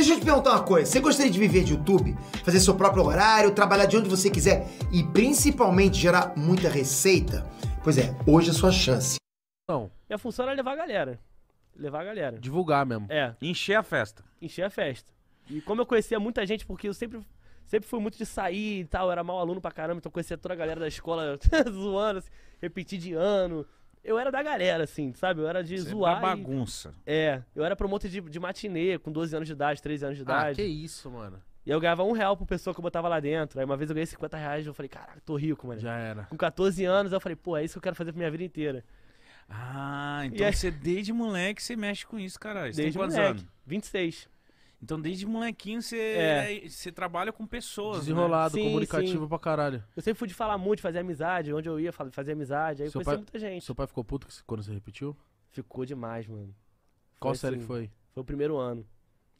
Deixa eu te perguntar uma coisa. Você gostaria de viver de YouTube? Fazer seu próprio horário, trabalhar de onde você quiser e principalmente gerar muita receita? Pois é, hoje é a sua chance. Não, minha função era levar a galera. Levar a galera. Divulgar mesmo. É. Encher a festa. Encher a festa. E como eu conhecia muita gente, porque eu sempre sempre fui muito de sair e tal, eu era mau aluno pra caramba, então conhecia toda a galera da escola zoando, assim, repetir de ano, eu era da galera, assim, sabe? Eu era de Você é zoar. Era bagunça. E... É. Eu era promotor de, de matinê com 12 anos de idade, 13 anos de ah, idade. Ah, que isso, mano. E eu ganhava um real por pessoa que eu botava lá dentro. Aí uma vez eu ganhei 50 reais e eu falei, caraca, tô rico, mano. Já era. Com 14 anos eu falei, pô, é isso que eu quero fazer pra minha vida inteira. Ah, então aí... você desde moleque você mexe com isso, caralho. Você desde tem quantos moleque, anos? 26. Então, desde molequinho, você é. trabalha com pessoas. Né? Desenrolado, né? sim, comunicativo sim. pra caralho. Eu sempre fui de falar muito, fazer amizade. Onde eu ia, fazer amizade. Aí seu eu conheci pai, muita gente. Seu pai ficou puto quando você repetiu? Ficou demais, mano. Foi Qual assim, série que foi? Foi o primeiro ano.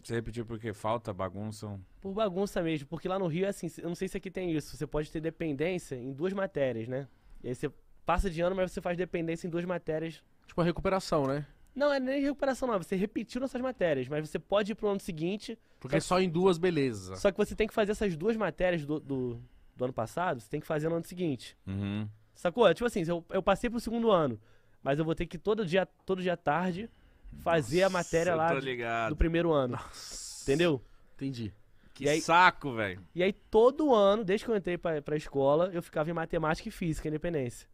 Você repetiu porque falta bagunça? Por bagunça mesmo, porque lá no Rio é assim, eu não sei se aqui tem isso. Você pode ter dependência em duas matérias, né? E aí você passa de ano, mas você faz dependência em duas matérias. Tipo a recuperação, né? Não, é nem recuperação não. Você repetiu nossas matérias, mas você pode ir pro ano seguinte. Porque só, que... só em duas, beleza. Só que você tem que fazer essas duas matérias do, do, do ano passado, você tem que fazer no ano seguinte. Uhum. Sacou? É tipo assim, eu, eu passei pro segundo ano, mas eu vou ter que todo dia, todo dia tarde fazer Nossa, a matéria lá de, do primeiro ano. Nossa. Entendeu? Entendi. Que aí, saco, velho. E aí todo ano, desde que eu entrei pra, pra escola, eu ficava em matemática e física, independência.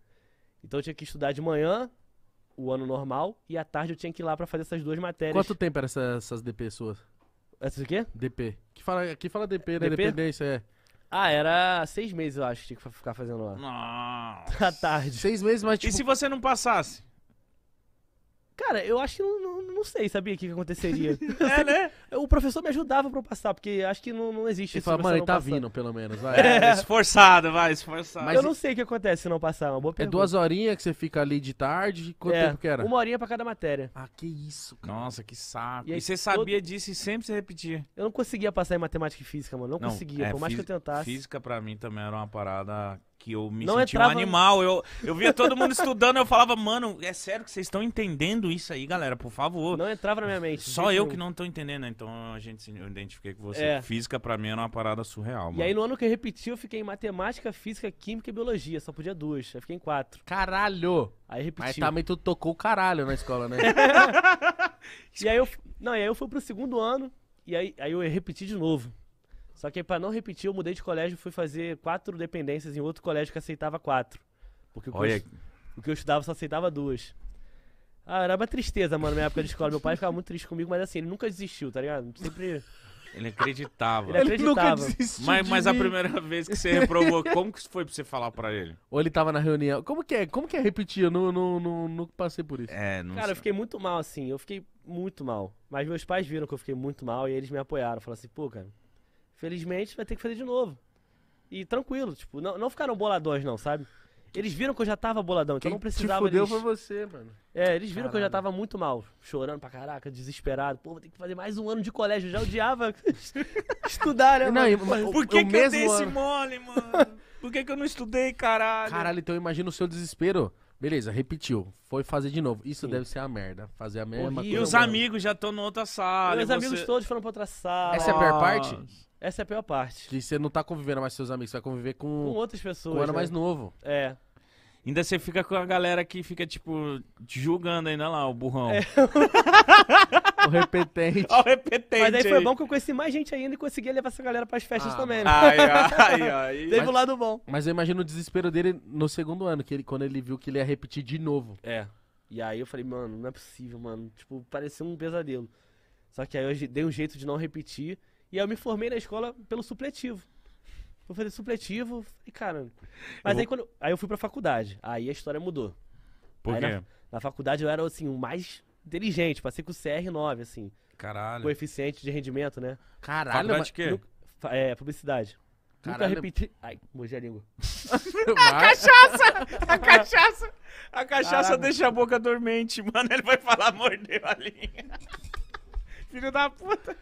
Então eu tinha que estudar de manhã, o ano normal e à tarde eu tinha que ir lá para fazer essas duas matérias. Quanto tempo eram essas, essas DP suas? Essas o quê? DP. Que fala, aqui fala DP, né? DP? Dependência, é. Ah, era seis meses, eu acho, que tinha que ficar fazendo lá. Nossa. À tarde. Seis meses, mas tipo... E se tipo, você não passasse? Cara, eu acho que não, não, não sei, sabia o que, que aconteceria. é, né? O professor me ajudava pra eu passar, porque acho que não, não existe Ele fala, mano, ele tá passar. vindo, pelo menos. Vai. É. é. Esforçado, vai, esforçado. Mas eu não sei o que acontece se não passar, é uma boa É duas horinhas que você fica ali de tarde. Quanto É, tempo que era? Uma horinha pra cada matéria. Ah, que isso, cara. Nossa, que saco. E E, você sabia disso e sempre se repetia. Eu não conseguia passar em matemática e física, mano. Não, conseguia, é, por mais que eu tentasse. Física pra mim também era uma parada que eu me não é sentia entrava... um animal. Eu, eu via todo mundo estudando, eu falava, mano, é sério que vocês estão entendendo isso aí, galera, por favor. Não entrava é na minha mente. Só eu que não estou entendendo, né? então a gente eu identifiquei que você. É. Física para mim era é uma parada surreal, mano. E aí no ano que eu repeti, eu fiquei em matemática, física, química e biologia, só podia duas, Aí fiquei em quatro. Caralho! Aí repeti. Mas também tu tocou o caralho na escola, né? e aí eu, não, e aí eu fui pro segundo ano, e aí, aí eu repeti de novo. Só que para não repetir, eu mudei de colégio e fui fazer quatro dependências em outro colégio que aceitava quatro. Porque o que, Olha... eu, o que eu estudava só aceitava duas. Ah, era uma tristeza, mano, na minha época de escola. Meu pai ficava muito triste comigo, mas assim, ele nunca desistiu, tá ligado? Sempre. Ele acreditava. Ele, acreditava. Ele mas, mas a primeira vez que você reprovou, como que foi pra você falar pra ele? Ou ele tava na reunião. Como que é? Como que é repetir? Eu não, não, não, não passei por isso. É, Cara, sei. eu fiquei muito mal, assim. Eu fiquei muito mal. Mas meus pais viram que eu fiquei muito mal e eles me apoiaram. Falaram assim, pô, cara, Felizmente, vai ter que fazer de novo. E tranquilo, tipo, não, não ficaram boladões, não, sabe? Eles viram que eu já tava boladão, então Quem não precisava. Te fudeu eles... foi você, mano. É, eles viram Caralho. que eu já tava muito mal, chorando pra caraca, desesperado. Pô, vou ter que fazer mais um ano de colégio, eu já odiava estudar, né, mano? Não, Por que, que eu dei ano? esse mole, mano? Por que, que eu não estudei, caralho? Caralho, então imagina o seu desespero. Beleza, repetiu. Foi fazer de novo. Isso Sim. deve ser a merda. Fazer a mesma coisa. E os amigos já estão na outra sala. E os você... amigos todos foram pra outra sala. Essa é a pior parte? Essa é a pior parte. Que você não tá convivendo mais com seus amigos, você vai conviver com. Com outras pessoas. Com o ano né? mais novo. É. Ainda você fica com a galera que fica, tipo, te julgando ainda lá, o burrão. É. o repetente. O repetente. Mas aí foi bom que eu conheci mais gente ainda e conseguia levar essa galera pras festas ah, também, né? Ai, ai, ai. Teve um lado bom. Mas eu imagino o desespero dele no segundo ano, que ele, quando ele viu que ele ia repetir de novo. É. E aí eu falei, mano, não é possível, mano. Tipo, pareceu um pesadelo. Só que aí eu dei um jeito de não repetir. E aí eu me formei na escola pelo supletivo. Fui fazer supletivo, e cara. Mas eu... aí quando. Aí eu fui pra faculdade. Aí a história mudou. Por aí quê? Na, na, faculdade eu era, assim, o mais inteligente. Passei com o CR9, assim. Caralho. Coeficiente de rendimento, né? Caralho, mas, quê? No, é, publicidade. Caralho. Nunca repeti. Ai, mordi a língua. a cachaça! A cachaça! A cachaça Caralho. deixa a boca dormente, mano. Ele vai falar, mordeu a linha. Filho da puta.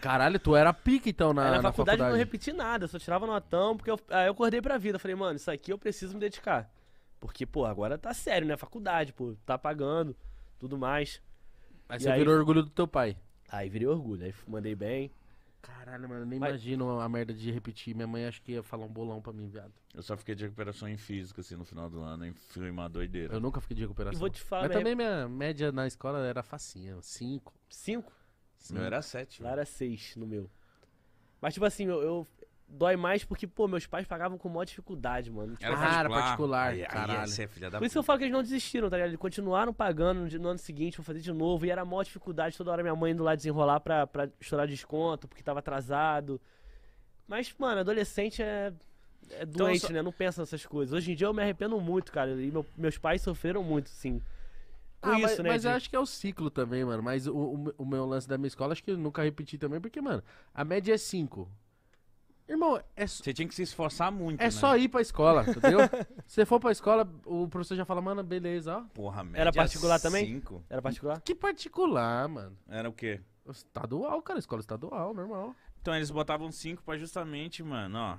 Caralho, tu era pique então na, é, na, na, faculdade. eu não repeti nada, só tirava notão, porque eu, aí eu acordei pra vida. Falei, mano, isso aqui eu preciso me dedicar. Porque, pô, agora tá sério, né? Faculdade, pô, tá pagando, tudo mais. Aí e você aí, virou orgulho do teu pai. Aí virei orgulho, aí mandei bem. Caralho, mano, eu nem Mas... imagino a merda de repetir. Minha mãe acho que ia falar um bolão pra mim, viado. Eu só fiquei de recuperação em física, assim, no final do ano, em foi uma doideira. Eu nunca fiquei de recuperação. E vou te falar, Mas minha... também é- minha média na escola era facinha, cinco. Cinco? Sim. Meu era sete. Lá era seis no meu. Mas, tipo assim, eu, eu, Dói mais porque, pô, meus pais pagavam com maior dificuldade, mano. Tipo, era particular. particular. Aí, caralho. Aí é filha da Por isso que eu falo que eles não desistiram, tá ligado? Eles continuaram pagando no ano seguinte, vou fazer de novo. E era maior dificuldade toda hora minha mãe indo lá desenrolar pra, pra chorar desconto, porque tava atrasado. Mas, mano, adolescente é. É então, doente, então, só... né? Não pensa nessas coisas. Hoje em dia eu me arrependo muito, cara. E meu, meus pais sofreram muito, sim. Ah, com ah, isso, mas, né? Mas eu acho que é o ciclo também, mano. Mas o, o, o, meu lance da minha escola, acho que eu nunca repeti também, porque, mano, a média é 5. Irmão, é. Você tinha que se esforçar muito. É né? só ir pra escola, entendeu? Se for pra escola, o professor já fala, mano, beleza, ó. Porra, média Era é particular também? Cinco. Era particular? Que particular, mano? Era o quê? Estadual, cara, escola estadual, normal. Então eles botavam cinco pra justamente, mano, ó.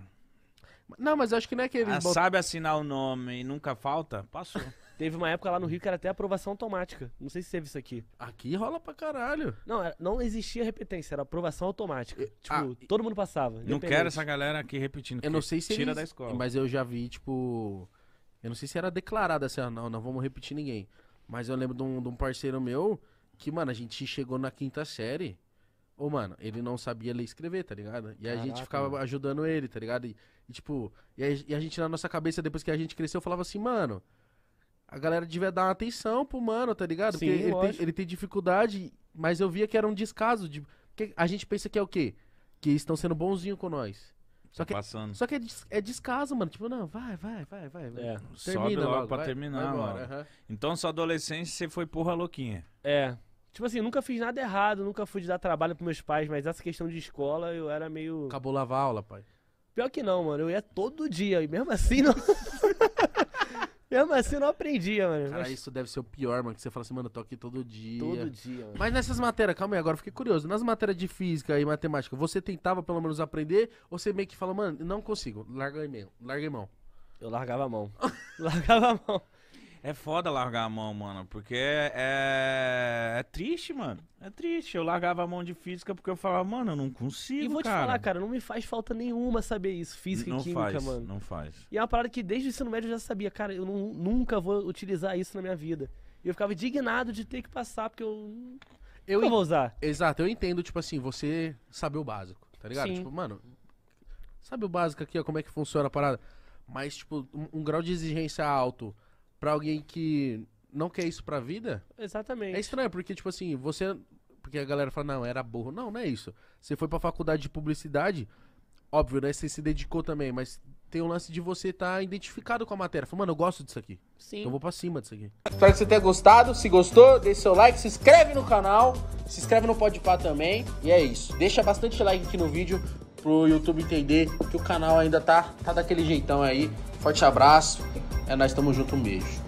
Não, mas eu acho que não é que eles. Ah, bot... Sabe assinar o nome e nunca falta? Passou. Teve uma época lá no Rio que era até aprovação automática. Não sei se teve isso aqui. Aqui rola pra caralho. Não, não existia repetência, era aprovação automática. tipo, ah, todo mundo passava. Não quero essa galera aqui repetindo. Eu não sei se Tira eles- da escola. Mas eu já vi, tipo. Eu não sei se era declarado assim, ah, não, não vamos repetir ninguém. Mas eu lembro de um, de um parceiro meu que, mano, a gente chegou na quinta série. Ô, mano, ele não sabia ler e escrever, tá ligado? E a gente ficava ajudando ele, tá ligado? E, e, tipo, e a, e a gente na nossa cabeça, depois que a gente cresceu, falava assim, mano, a galera devia dar uma atenção pro mano, tá ligado? Sim, Porque ele tem, ele tem, dificuldade, mas eu via que era um descaso. De, a gente pensa que é o quê? Que estão sendo bonzinho com nós. Tá só que, passando. Só que é, é, descaso, mano. Tipo, não, vai, vai, vai, vai. É, sobe logo, logo pra vai, terminar, vai embora, mano. Então, sua adolescência, você foi porra louquinha. É. Tipo assim, nunca fiz nada errado, nunca fui de dar trabalho pros meus pais, mas essa questão de escola, eu era meio... Acabou lavar aula, pai. Pior que não, mano. Eu ia todo dia, e mesmo assim não... Mesmo assim, eu não aprendia, mano. Cara, mas... isso deve ser o pior, mano. Que você fala assim, mano, eu tô aqui todo dia. Todo dia, mano. Mas nessas matérias, calma aí, agora fiquei curioso. Nas matérias de física e matemática, você tentava pelo menos aprender? Ou você meio que fala, mano, não consigo, larga a mão? Eu largava a mão. largava a mão. É foda largar a mão, mano, porque é, é triste, mano. É triste. Eu largava a mão de física porque eu falava, mano, eu não consigo. E vou cara. te falar, cara, não me faz falta nenhuma saber isso, física não e química, faz, mano. Não faz. E é uma parada que desde o ensino médio eu já sabia, cara, eu não, nunca vou utilizar isso na minha vida. E eu ficava indignado de ter que passar, porque eu. Eu não vou usar. Exato, eu entendo, tipo assim, você saber o básico, tá ligado? Sim. Tipo, mano, sabe o básico aqui, ó, como é que funciona a parada? Mas, tipo, um, um grau de exigência alto para alguém que não quer isso pra vida. Exatamente. É estranho, porque, tipo assim, você. Porque a galera fala, não, era burro. Não, não é isso. Você foi pra faculdade de publicidade, óbvio, né? Você se dedicou também, mas tem o lance de você estar tá identificado com a matéria. Fala, mano, eu gosto disso aqui. Sim. Então eu vou pra cima disso aqui. Espero que você tenha gostado. Se gostou, deixe seu like, se inscreve no canal, se inscreve no Podpah também. E é isso. Deixa bastante like aqui no vídeo pro YouTube entender que o canal ainda tá, tá daquele jeitão aí. Forte abraço. É, nós estamos juntos mesmo.